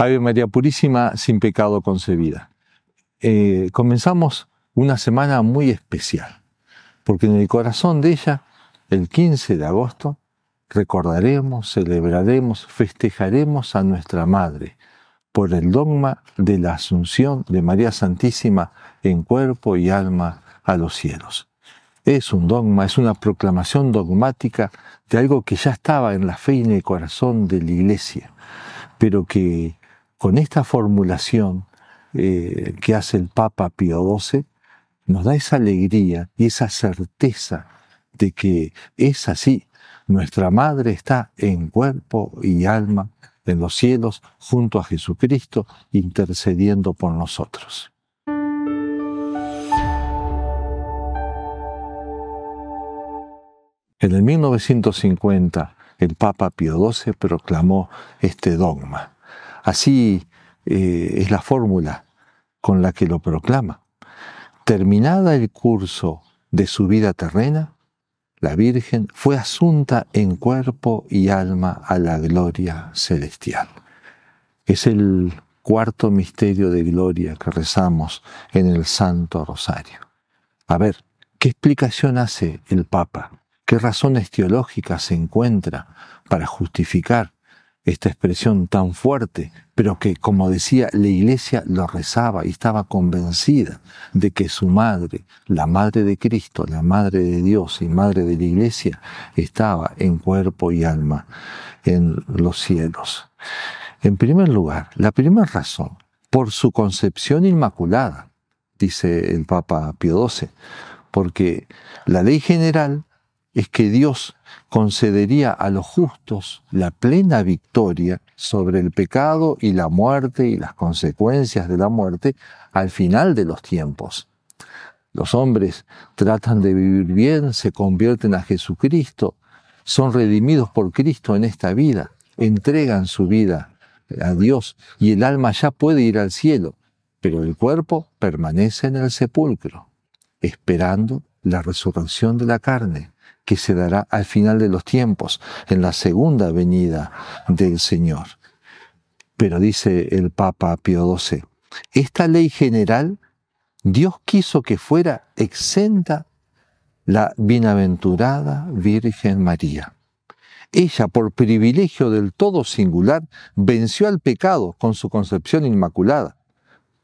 Ave María Purísima, sin pecado concebida. Eh, comenzamos una semana muy especial, porque en el corazón de ella, el 15 de agosto, recordaremos, celebraremos, festejaremos a nuestra Madre por el dogma de la asunción de María Santísima en cuerpo y alma a los cielos. Es un dogma, es una proclamación dogmática de algo que ya estaba en la fe y en el corazón de la Iglesia, pero que con esta formulación eh, que hace el Papa Pío XII, nos da esa alegría y esa certeza de que es así. Nuestra Madre está en cuerpo y alma en los cielos junto a Jesucristo intercediendo por nosotros. En el 1950, el Papa Pío XII proclamó este dogma. Así eh, es la fórmula con la que lo proclama. Terminada el curso de su vida terrena, la Virgen fue asunta en cuerpo y alma a la gloria celestial. Es el cuarto misterio de gloria que rezamos en el Santo Rosario. A ver, ¿qué explicación hace el Papa? ¿Qué razones teológicas se encuentra para justificar esta expresión tan fuerte, pero que, como decía, la iglesia lo rezaba y estaba convencida de que su madre, la madre de Cristo, la madre de Dios y madre de la iglesia, estaba en cuerpo y alma en los cielos. En primer lugar, la primera razón, por su concepción inmaculada, dice el Papa Pío XII, porque la ley general es que Dios concedería a los justos la plena victoria sobre el pecado y la muerte y las consecuencias de la muerte al final de los tiempos. Los hombres tratan de vivir bien, se convierten a Jesucristo, son redimidos por Cristo en esta vida, entregan su vida a Dios y el alma ya puede ir al cielo, pero el cuerpo permanece en el sepulcro, esperando la resurrección de la carne que se dará al final de los tiempos, en la segunda venida del Señor. Pero dice el Papa Pío XII, esta ley general Dios quiso que fuera exenta la bienaventurada Virgen María. Ella, por privilegio del todo singular, venció al pecado con su concepción inmaculada.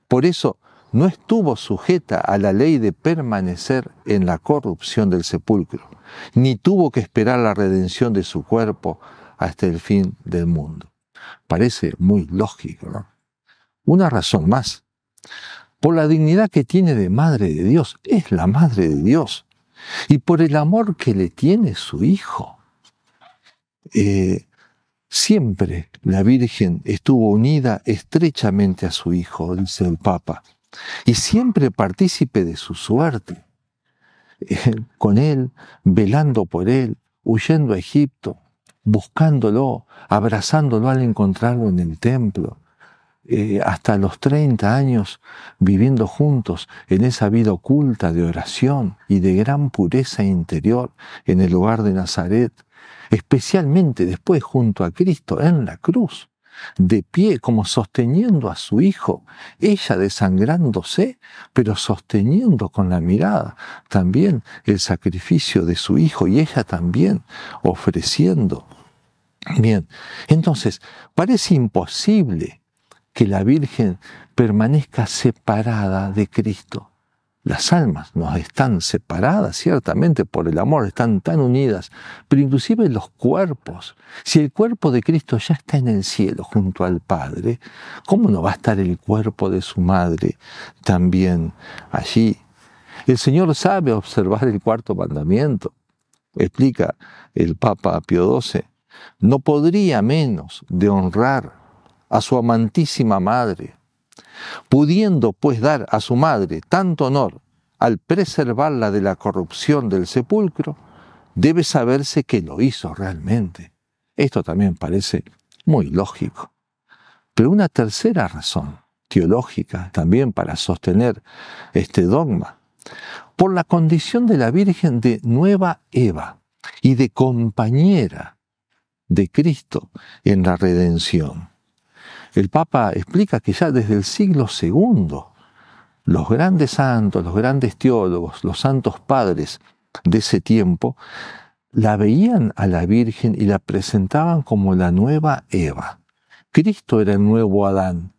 Por eso, no estuvo sujeta a la ley de permanecer en la corrupción del sepulcro, ni tuvo que esperar la redención de su cuerpo hasta el fin del mundo. Parece muy lógico, ¿no? Una razón más. Por la dignidad que tiene de Madre de Dios, es la Madre de Dios. Y por el amor que le tiene su Hijo. Eh, siempre la Virgen estuvo unida estrechamente a su Hijo, dice el Papa y siempre partícipe de su suerte, eh, con él, velando por él, huyendo a Egipto, buscándolo, abrazándolo al encontrarlo en el templo, eh, hasta los 30 años viviendo juntos en esa vida oculta de oración y de gran pureza interior en el lugar de Nazaret, especialmente después junto a Cristo en la cruz, de pie, como sosteniendo a su hijo, ella desangrándose, pero sosteniendo con la mirada también el sacrificio de su hijo y ella también ofreciendo. Bien, entonces parece imposible que la Virgen permanezca separada de Cristo. Las almas nos están separadas, ciertamente, por el amor, están tan unidas, pero inclusive los cuerpos. Si el cuerpo de Cristo ya está en el cielo junto al Padre, ¿cómo no va a estar el cuerpo de su madre también allí? El Señor sabe observar el cuarto mandamiento, explica el Papa Pío XII. No podría menos de honrar a su amantísima madre, pudiendo pues dar a su madre tanto honor al preservarla de la corrupción del sepulcro, debe saberse que lo hizo realmente. Esto también parece muy lógico. Pero una tercera razón teológica también para sostener este dogma, por la condición de la Virgen de nueva Eva y de compañera de Cristo en la redención. El Papa explica que ya desde el siglo II los grandes santos, los grandes teólogos, los santos padres de ese tiempo, la veían a la Virgen y la presentaban como la nueva Eva. Cristo era el nuevo Adán,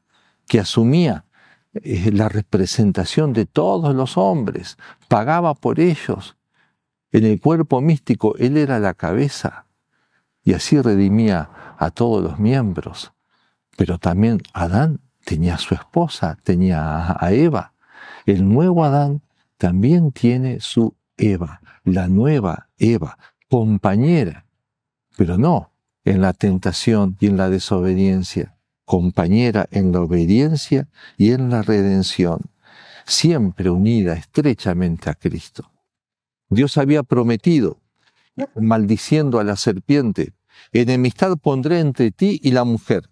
que asumía eh, la representación de todos los hombres, pagaba por ellos. En el cuerpo místico Él era la cabeza y así redimía a todos los miembros. Pero también Adán tenía a su esposa, tenía a Eva. El nuevo Adán también tiene su Eva, la nueva Eva, compañera, pero no en la tentación y en la desobediencia, compañera en la obediencia y en la redención, siempre unida estrechamente a Cristo. Dios había prometido, maldiciendo a la serpiente, enemistad pondré entre ti y la mujer,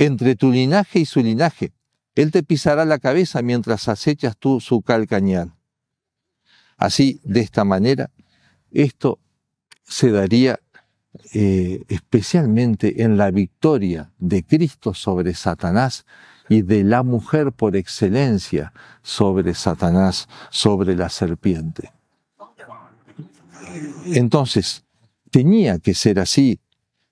entre tu linaje y su linaje. Él te pisará la cabeza mientras acechas tú su calcañal. Así, de esta manera, esto se daría eh, especialmente en la victoria de Cristo sobre Satanás y de la mujer por excelencia sobre Satanás, sobre la serpiente. Entonces, tenía que ser así,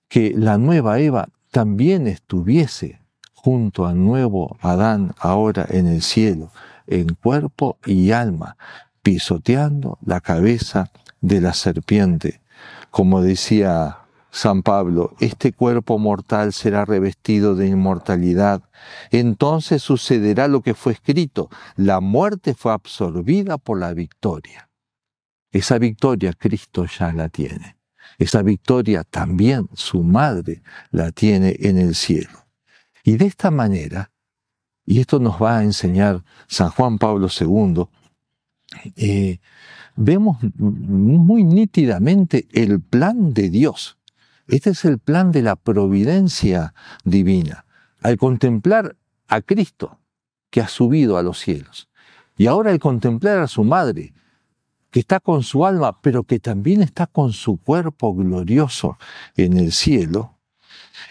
que la nueva Eva también estuviese junto al nuevo Adán ahora en el cielo, en cuerpo y alma, pisoteando la cabeza de la serpiente. Como decía San Pablo, este cuerpo mortal será revestido de inmortalidad. Entonces sucederá lo que fue escrito, la muerte fue absorbida por la victoria. Esa victoria Cristo ya la tiene. Esa victoria también su madre la tiene en el cielo. Y de esta manera, y esto nos va a enseñar San Juan Pablo II, eh, vemos muy nítidamente el plan de Dios. Este es el plan de la providencia divina. Al contemplar a Cristo, que ha subido a los cielos, y ahora al contemplar a su madre, que está con su alma, pero que también está con su cuerpo glorioso en el cielo,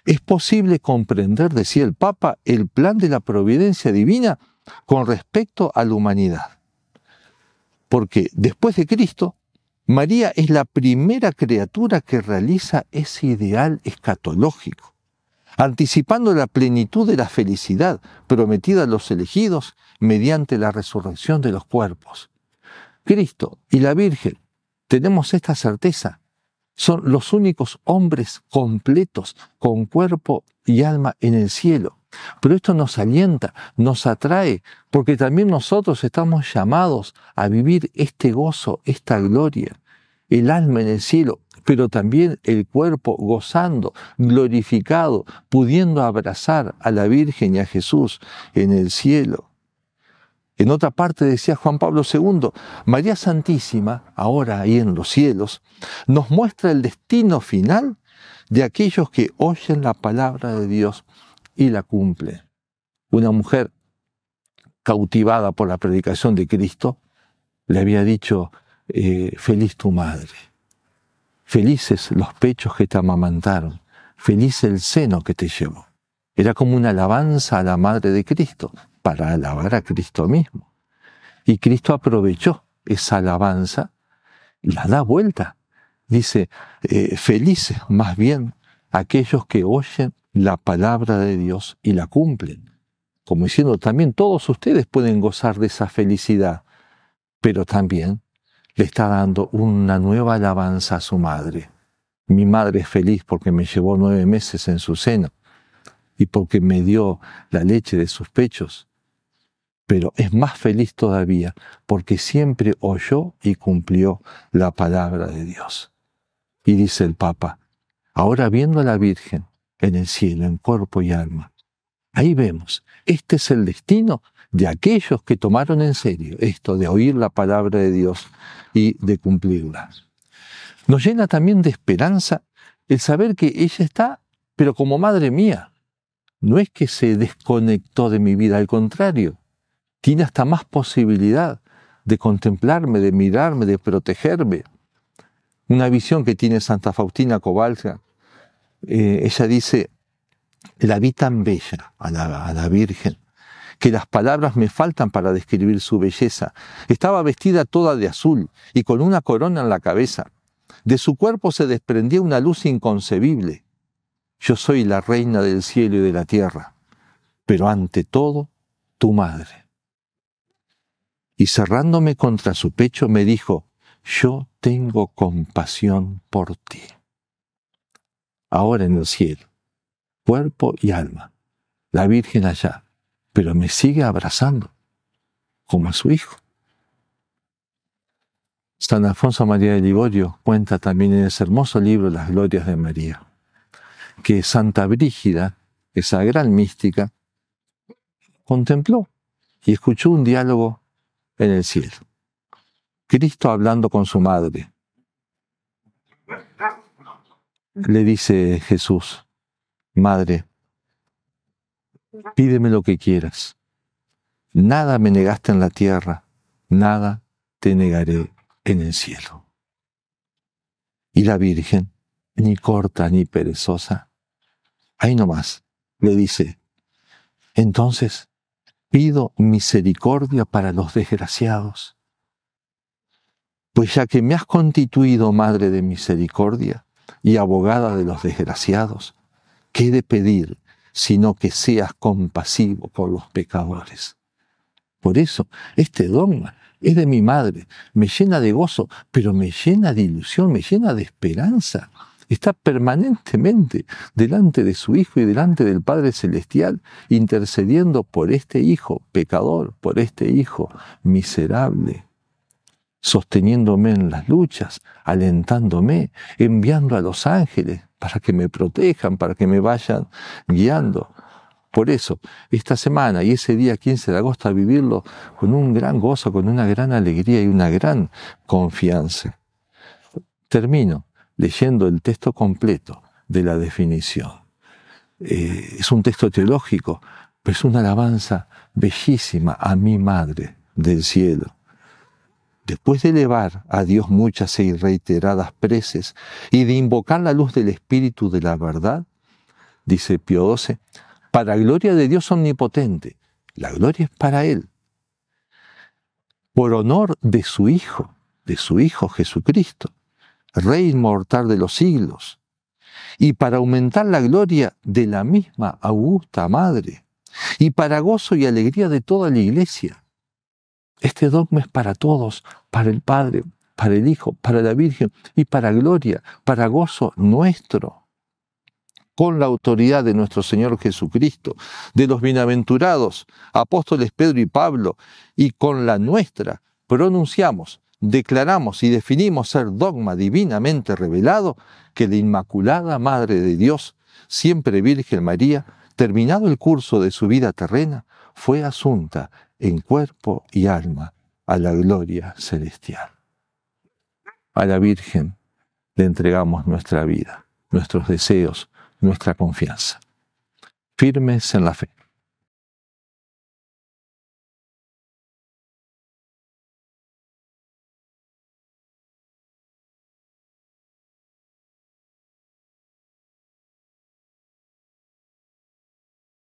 es posible comprender, decía el Papa, el plan de la providencia divina con respecto a la humanidad. Porque después de Cristo, María es la primera criatura que realiza ese ideal escatológico, anticipando la plenitud de la felicidad prometida a los elegidos mediante la resurrección de los cuerpos Cristo y la Virgen, tenemos esta certeza, son los únicos hombres completos con cuerpo y alma en el cielo. Pero esto nos alienta, nos atrae, porque también nosotros estamos llamados a vivir este gozo, esta gloria, el alma en el cielo, pero también el cuerpo gozando, glorificado, pudiendo abrazar a la Virgen y a Jesús en el cielo. En otra parte decía Juan Pablo II, María Santísima, ahora ahí en los cielos, nos muestra el destino final de aquellos que oyen la palabra de Dios y la cumplen. Una mujer cautivada por la predicación de Cristo le había dicho, eh, feliz tu madre, felices los pechos que te amamantaron, feliz el seno que te llevó. Era como una alabanza a la madre de Cristo para alabar a Cristo mismo. Y Cristo aprovechó esa alabanza y la da vuelta. Dice, eh, felices más bien aquellos que oyen la palabra de Dios y la cumplen. Como diciendo, también todos ustedes pueden gozar de esa felicidad, pero también le está dando una nueva alabanza a su madre. Mi madre es feliz porque me llevó nueve meses en su seno y porque me dio la leche de sus pechos pero es más feliz todavía porque siempre oyó y cumplió la palabra de Dios. Y dice el Papa, ahora viendo a la Virgen en el cielo, en cuerpo y alma, ahí vemos, este es el destino de aquellos que tomaron en serio esto de oír la palabra de Dios y de cumplirla. Nos llena también de esperanza el saber que ella está, pero como madre mía. No es que se desconectó de mi vida, al contrario, tiene hasta más posibilidad de contemplarme, de mirarme, de protegerme. Una visión que tiene Santa Faustina Kowalska, eh, ella dice, la vi tan bella a la Virgen, que las palabras me faltan para describir su belleza. Estaba vestida toda de azul y con una corona en la cabeza. De su cuerpo se desprendía una luz inconcebible. Yo soy la reina del cielo y de la tierra, pero ante todo, tu madre y cerrándome contra su pecho me dijo, yo tengo compasión por ti. Ahora en el cielo, cuerpo y alma, la Virgen allá, pero me sigue abrazando como a su hijo. San Afonso María de Liborio cuenta también en ese hermoso libro Las Glorias de María, que Santa Brígida, esa gran mística, contempló y escuchó un diálogo en el cielo. Cristo hablando con su madre. Le dice Jesús, Madre, pídeme lo que quieras. Nada me negaste en la tierra, nada te negaré en el cielo. Y la Virgen, ni corta ni perezosa, ahí nomás, le dice, entonces pido misericordia para los desgraciados. Pues ya que me has constituido Madre de Misericordia y abogada de los desgraciados, ¿qué he de pedir sino que seas compasivo con los pecadores? Por eso, este dogma es de mi madre, me llena de gozo, pero me llena de ilusión, me llena de esperanza está permanentemente delante de su Hijo y delante del Padre Celestial, intercediendo por este Hijo pecador, por este Hijo miserable, sosteniéndome en las luchas, alentándome, enviando a los ángeles para que me protejan, para que me vayan guiando. Por eso, esta semana y ese día 15 de agosto a vivirlo con un gran gozo, con una gran alegría y una gran confianza. Termino leyendo el texto completo de la definición. Eh, es un texto teológico, pero es una alabanza bellísima a mi Madre del cielo. Después de elevar a Dios muchas e reiteradas preces y de invocar la luz del Espíritu de la verdad, dice Pío XII, para gloria de Dios omnipotente, la gloria es para Él. Por honor de su Hijo, de su Hijo Jesucristo, Rey inmortal de los siglos, y para aumentar la gloria de la misma augusta Madre, y para gozo y alegría de toda la Iglesia. Este dogma es para todos, para el Padre, para el Hijo, para la Virgen y para gloria, para gozo nuestro con la autoridad de nuestro Señor Jesucristo, de los bienaventurados apóstoles Pedro y Pablo, y con la nuestra, pronunciamos declaramos y definimos ser dogma divinamente revelado que la Inmaculada Madre de Dios, siempre Virgen María, terminado el curso de su vida terrena, fue asunta en cuerpo y alma a la gloria celestial. A la Virgen le entregamos nuestra vida, nuestros deseos, nuestra confianza. Firmes en la fe.